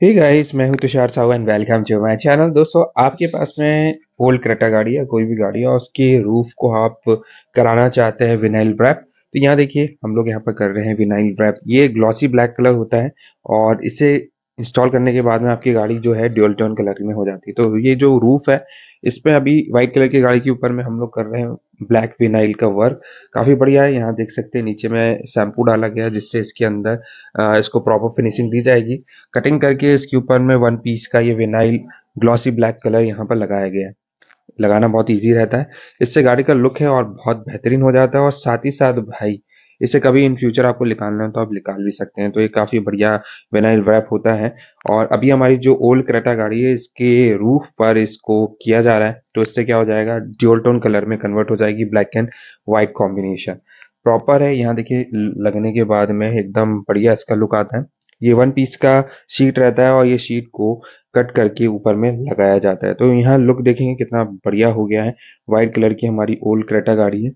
ठीक है इस मैं हूं Tushar Sahu and welcome to my channel दोस्तों आपके पास में ओल्ड क्रेटा गाड़ी या कोई भी गाड़ी है उसके रूफ को आप कराना चाहते हैं विनाइल ब्रैप तो यहाँ देखिए हम लोग यहाँ पर कर रहे हैं विनाइल ब्रैप ये ग्लॉसी ब्लैक कलर होता है और इसे इंस्टॉल करने के बाद में आपकी गाड़ी जो है ड्यूल टोन कलर में हो जाती है तो ये जो रूफ है इस पे अभी व्हाइट कलर की गाड़ी के ऊपर में हम लोग कर रहे हैं ब्लैक विनाइल का वर्क काफ़ी बढ़िया है यहाँ देख सकते हैं नीचे में शैम्पू डाला गया है जिससे इसके अंदर इसको प्रॉपर फिनिशिंग दी जाएगी कटिंग करके इसके ऊपर में वन पीस का ये विनाइल ग्लॉसी ब्लैक कलर यहाँ पर लगाया गया है लगाना बहुत इजी रहता है इससे गाड़ी का लुक है और बहुत बेहतरीन हो जाता है और साथ ही साथ भाई इसे कभी इन फ्यूचर आपको निकालना हो तो आप निकाल भी सकते हैं तो ये काफ़ी बढ़िया वेनाइल रैप होता है और अभी हमारी जो ओल्ड क्रेटा गाड़ी है इसके रूफ पर इसको किया जा रहा है तो इससे क्या हो जाएगा ड्योलटोन कलर में कन्वर्ट हो जाएगी black and white combination proper है यहाँ देखिए लगने के बाद में एकदम बढ़िया इसका लुक आता है ये वन पीस का शीट रहता है और ये शीट को कट करके ऊपर में लगाया जाता है तो यहाँ लुक देखेंगे कितना बढ़िया हो गया है व्हाइट कलर की हमारी ओल्ड क्रेटा गाड़ी है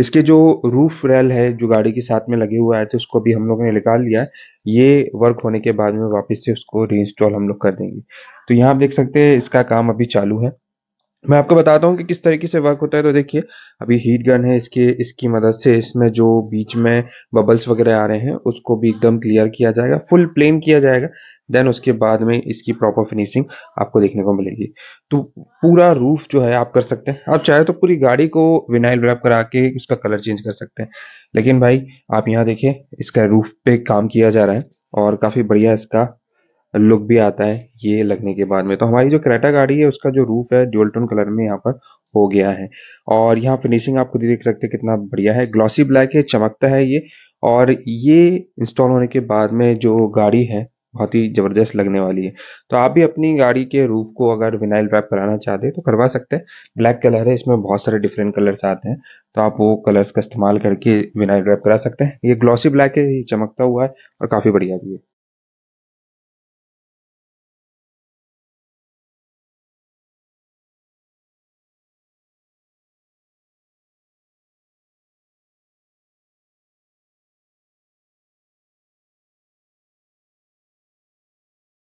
इसके जो रूफ रेल है जो गाड़ी के साथ में लगे हुआ है तो उसको भी हम लोगों ने निकाल लिया है ये वर्क होने के बाद में वापस से उसको रीइंस्टॉल हम लोग कर देंगे तो यहाँ आप देख सकते हैं इसका काम अभी चालू है मैं आपको बताता हूँ कि किस तरीके से वर्क होता है तो देखिए अभी हीट गन है इसके इसकी मदद से इसमें जो बीच में बबल्स वगैरह आ रहे हैं उसको भी एकदम क्लियर किया जाएगा फुल प्लेन किया जाएगा देन उसके बाद में इसकी प्रॉपर फिनिशिंग आपको देखने को मिलेगी तो पूरा रूफ जो है आप कर सकते हैं आप चाहे तो पूरी गाड़ी को विनाइल रैप करा के उसका कलर चेंज कर सकते हैं लेकिन भाई आप यहाँ देखिए इसका रूफ पे काम किया जा रहा है और काफ़ी बढ़िया इसका लुक भी आता है ये लगने के बाद में तो हमारी जो क्रेटा गाड़ी है उसका जो रूफ है ड्यूल कलर में यहाँ पर हो गया है और यहाँ फिनिशिंग आप खुद देख सकते हैं कितना बढ़िया है ग्लॉसी ब्लैक है चमकता है ये और ये इंस्टॉल होने के बाद में जो गाड़ी है बहुत ही ज़बरदस्त लगने वाली है तो आप भी अपनी गाड़ी के रूफ को अगर विनाइल रैप कराना चाहते हैं तो करवा सकते हैं ब्लैक कलर है इसमें बहुत सारे डिफरेंट कलर्स आते हैं तो आप वो कलर्स का इस्तेमाल करके विनाइल रैप करा सकते हैं ये ग्लॉसी ब्लैक है ये चमकता हुआ है और काफ़ी बढ़िया भी है